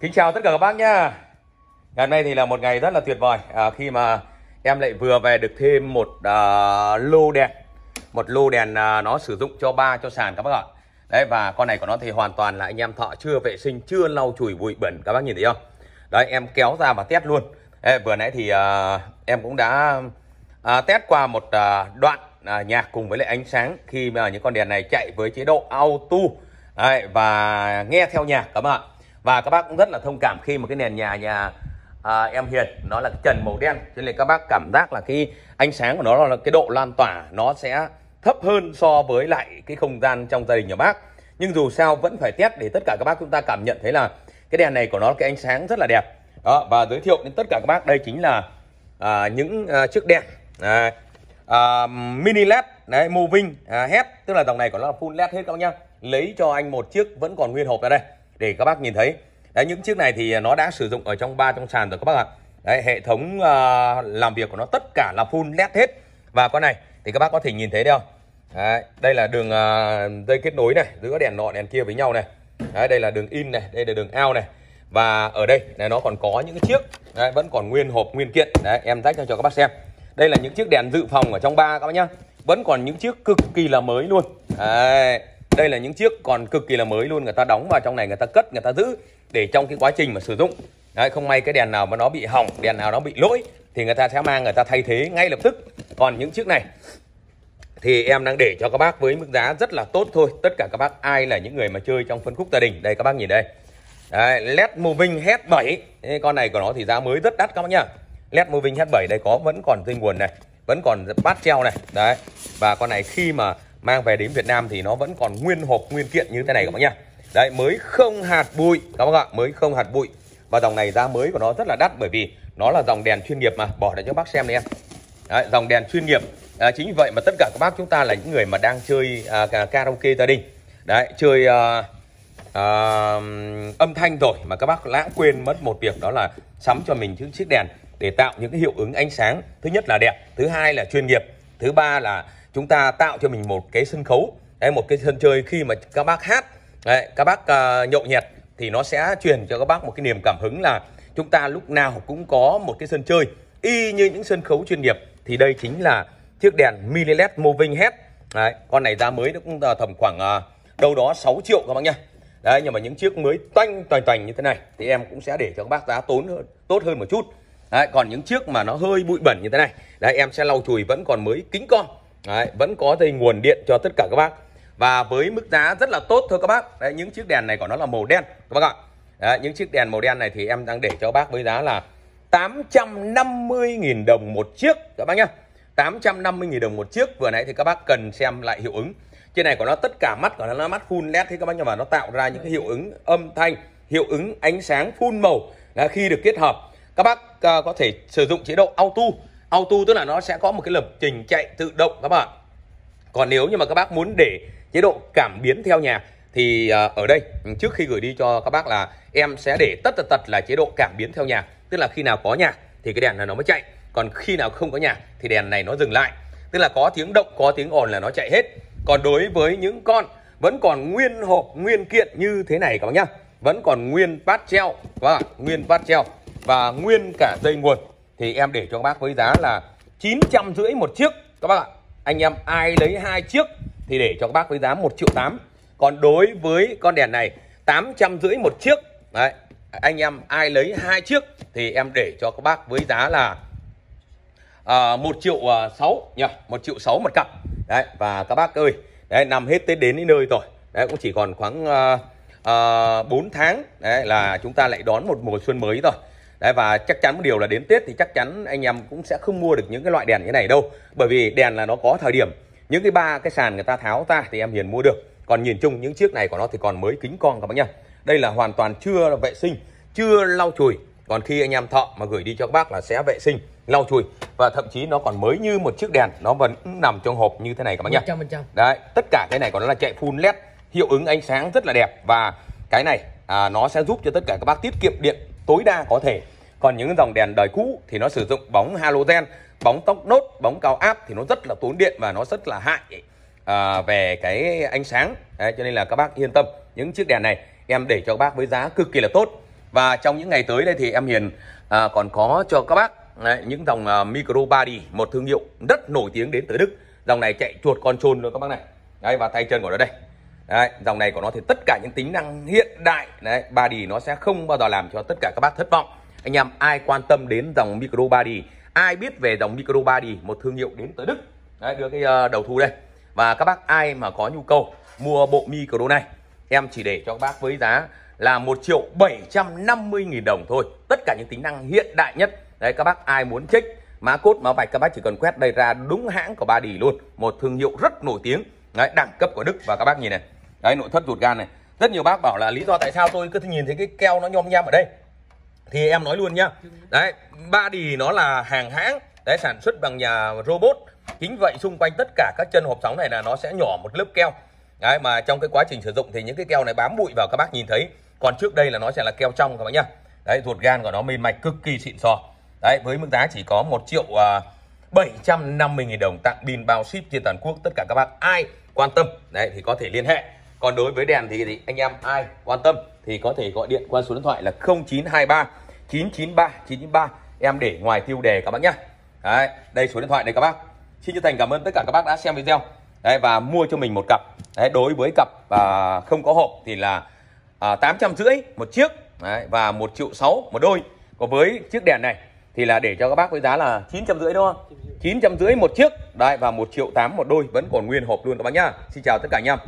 Kính chào tất cả các bác nhá Ngày hôm nay thì là một ngày rất là tuyệt vời à, Khi mà em lại vừa về được thêm một à, lô đèn Một lô đèn à, nó sử dụng cho ba cho sàn các bác ạ Đấy và con này của nó thì hoàn toàn là anh em thọ chưa vệ sinh Chưa lau chùi bụi bẩn các bác nhìn thấy không Đấy em kéo ra và test luôn Ê, Vừa nãy thì à, em cũng đã à, test qua một à, đoạn à, nhạc cùng với lại ánh sáng Khi mà những con đèn này chạy với chế độ auto Đấy, và nghe theo nhạc các bạn và các bác cũng rất là thông cảm khi mà cái nền nhà nhà à, em Hiền nó là cái trần màu đen cho nên các bác cảm giác là cái ánh sáng của nó là cái độ lan tỏa nó sẽ thấp hơn so với lại cái không gian trong gia đình nhà bác nhưng dù sao vẫn phải test để tất cả các bác chúng ta cảm nhận thấy là cái đèn này của nó cái ánh sáng rất là đẹp đó và giới thiệu đến tất cả các bác đây chính là à, những à, chiếc đèn à, à, mini led đấy moving à, head tức là dòng này của nó là full led hết các bác nhá lấy cho anh một chiếc vẫn còn nguyên hộp ra đây để các bác nhìn thấy đấy những chiếc này thì nó đã sử dụng ở trong ba trong sàn rồi các bác ạ đấy, hệ thống uh, làm việc của nó tất cả là full led hết và con này thì các bác có thể nhìn thấy đây đấy, đây là đường uh, dây kết nối này giữa đèn nọ đèn kia với nhau này đấy, đây là đường in này đây là đường out này và ở đây này nó còn có những chiếc đấy, vẫn còn nguyên hộp nguyên kiện đấy em rách cho các bác xem đây là những chiếc đèn dự phòng ở trong ba các bác nhá vẫn còn những chiếc cực kỳ là mới luôn đấy đây là những chiếc còn cực kỳ là mới luôn người ta đóng vào trong này người ta cất người ta giữ để trong cái quá trình mà sử dụng Đấy, không may cái đèn nào mà nó bị hỏng đèn nào nó bị lỗi thì người ta sẽ mang người ta thay thế ngay lập tức còn những chiếc này thì em đang để cho các bác với mức giá rất là tốt thôi tất cả các bác ai là những người mà chơi trong phân khúc gia đình đây các bác nhìn đây Đấy, led moving h 7 con này của nó thì giá mới rất đắt các bác nhá led moving h 7 đây có vẫn còn dây nguồn này vẫn còn bát treo này đấy và con này khi mà mang về đến Việt Nam thì nó vẫn còn nguyên hộp nguyên kiện như thế này các bác nhá đấy mới không hạt bụi các bác ạ mới không hạt bụi và dòng này giá mới của nó rất là đắt bởi vì nó là dòng đèn chuyên nghiệp mà bỏ để cho bác xem đi em đấy, dòng đèn chuyên nghiệp à, chính vì vậy mà tất cả các bác chúng ta là những người mà đang chơi à, karaoke gia đình đấy chơi à, à, âm thanh rồi mà các bác lãng quên mất một việc đó là sắm cho mình những chiếc đèn để tạo những cái hiệu ứng ánh sáng thứ nhất là đẹp thứ hai là chuyên nghiệp thứ ba là chúng ta tạo cho mình một cái sân khấu đấy, một cái sân chơi khi mà các bác hát đấy, các bác uh, nhậu nhẹt thì nó sẽ truyền cho các bác một cái niềm cảm hứng là chúng ta lúc nào cũng có một cái sân chơi y như những sân khấu chuyên nghiệp thì đây chính là chiếc đèn Milelet Moving Head đấy, con này ra mới nó cũng tầm khoảng uh, đâu đó 6 triệu các bác nhá đấy nhưng mà những chiếc mới toanh toàn toàn như thế này thì em cũng sẽ để cho các bác giá tốn hơn tốt hơn một chút đấy, còn những chiếc mà nó hơi bụi bẩn như thế này đấy em sẽ lau chùi vẫn còn mới kính con đấy, vẫn có dây nguồn điện cho tất cả các bác và với mức giá rất là tốt thôi các bác đấy, những chiếc đèn này của nó là màu đen các bác ạ đấy, những chiếc đèn màu đen này thì em đang để cho bác với giá là 850.000 đồng một chiếc các bác nhá 850.000 đồng một chiếc vừa nãy thì các bác cần xem lại hiệu ứng trên này của nó tất cả mắt của nó là mắt full led thế các bác nhá, và nó tạo ra những cái hiệu ứng âm thanh hiệu ứng ánh sáng full màu là khi được kết hợp các bác Ờ, có thể sử dụng chế độ auto auto tức là nó sẽ có một cái lập trình chạy tự động các bạn còn nếu như mà các bác muốn để chế độ cảm biến theo nhà thì ờ, ở đây trước khi gửi đi cho các bác là em sẽ để tất tật tật là chế độ cảm biến theo nhà tức là khi nào có nhà thì cái đèn này nó mới chạy còn khi nào không có nhà thì đèn này nó dừng lại tức là có tiếng động có tiếng ồn là nó chạy hết còn đối với những con vẫn còn nguyên hộp nguyên kiện như thế này các bác nhá vẫn còn nguyên bát treo và nguyên bát treo và nguyên cả dây nguồn thì em để cho các bác với giá là rưỡi một chiếc các bác ạ. Anh em ai lấy hai chiếc thì để cho các bác với giá 1 triệu 8. Còn đối với con đèn này rưỡi một chiếc. Đấy. Anh em ai lấy hai chiếc thì em để cho các bác với giá là à, 1 triệu 6 nhỉ, 1 triệu 6 một cặp. Đấy và các bác ơi, đấy nằm hết tới đến nơi rồi. Đấy cũng chỉ còn khoảng à, à, 4 tháng đấy là chúng ta lại đón một mùa xuân mới rồi. Đấy, và chắc chắn một điều là đến Tết thì chắc chắn anh em cũng sẽ không mua được những cái loại đèn như này đâu bởi vì đèn là nó có thời điểm những cái ba cái sàn người ta tháo ra thì em hiền mua được còn nhìn chung những chiếc này của nó thì còn mới kính con các bác nhá đây là hoàn toàn chưa vệ sinh chưa lau chùi còn khi anh em thợ mà gửi đi cho các bác là sẽ vệ sinh lau chùi và thậm chí nó còn mới như một chiếc đèn nó vẫn nằm trong hộp như thế này các bác nhá đấy tất cả cái này của nó là chạy full led hiệu ứng ánh sáng rất là đẹp và cái này à, nó sẽ giúp cho tất cả các bác tiết kiệm điện tối đa có thể còn những dòng đèn đời cũ thì nó sử dụng bóng halogen bóng tốc nốt bóng cao áp thì nó rất là tốn điện và nó rất là hại à, về cái ánh sáng Đấy, cho nên là các bác yên tâm những chiếc đèn này em để cho các bác với giá cực kỳ là tốt và trong những ngày tới đây thì em hiền à, còn có cho các bác Đấy, những dòng uh, micro body một thương hiệu rất nổi tiếng đến từ đức dòng này chạy chuột con trôn luôn các bác này Đấy, và tay chân của nó đây Đấy, dòng này của nó thì tất cả những tính năng hiện đại đấy, body nó sẽ không bao giờ làm cho tất cả các bác thất vọng. Anh em ai quan tâm đến dòng micro body, ai biết về dòng micro body một thương hiệu đến từ Đức. Đấy, đưa cái ờ, đầu thu đây. Và các bác ai mà có nhu cầu mua bộ micro này, em chỉ để cho các bác với giá là 1 triệu 750 nghìn đồng thôi. Tất cả những tính năng hiện đại nhất. Đấy các bác ai muốn check mã cốt mã vạch các bác chỉ cần quét đây ra đúng hãng của ba đỉ luôn, một thương hiệu rất nổi tiếng. Đấy, đẳng cấp của Đức và các bác nhìn này đấy nội thất ruột gan này rất nhiều bác bảo là lý do tại sao tôi cứ nhìn thấy cái keo nó nhom nham ở đây thì em nói luôn nhá đấy ba đi nó là hàng hãng đấy sản xuất bằng nhà robot chính vậy xung quanh tất cả các chân hộp sóng này là nó sẽ nhỏ một lớp keo đấy mà trong cái quá trình sử dụng thì những cái keo này bám bụi vào các bác nhìn thấy còn trước đây là nó sẽ là keo trong các bác nhá đấy ruột gan của nó mềm mạch cực kỳ xịn sò đấy với mức giá chỉ có một triệu à, bảy trăm năm mươi nghìn đồng tặng pin bao ship trên toàn quốc tất cả các bác ai quan tâm đấy thì có thể liên hệ còn đối với đèn thì, thì anh em ai quan tâm thì có thể gọi điện qua số điện thoại là 0923 993 993 em để ngoài tiêu đề các bác nhé đấy đây số điện thoại này các bác xin chân thành cảm ơn tất cả các bác đã xem video đấy, và mua cho mình một cặp đấy, đối với cặp à, không có hộp thì là à, tám trăm rưỡi một chiếc đấy, và một triệu sáu một đôi còn với chiếc đèn này thì là để cho các bác với giá là chín trăm rưỡi đúng không chín trăm rưỡi một chiếc đấy và một triệu tám một đôi vẫn còn nguyên hộp luôn các bác nhá xin chào tất cả anh em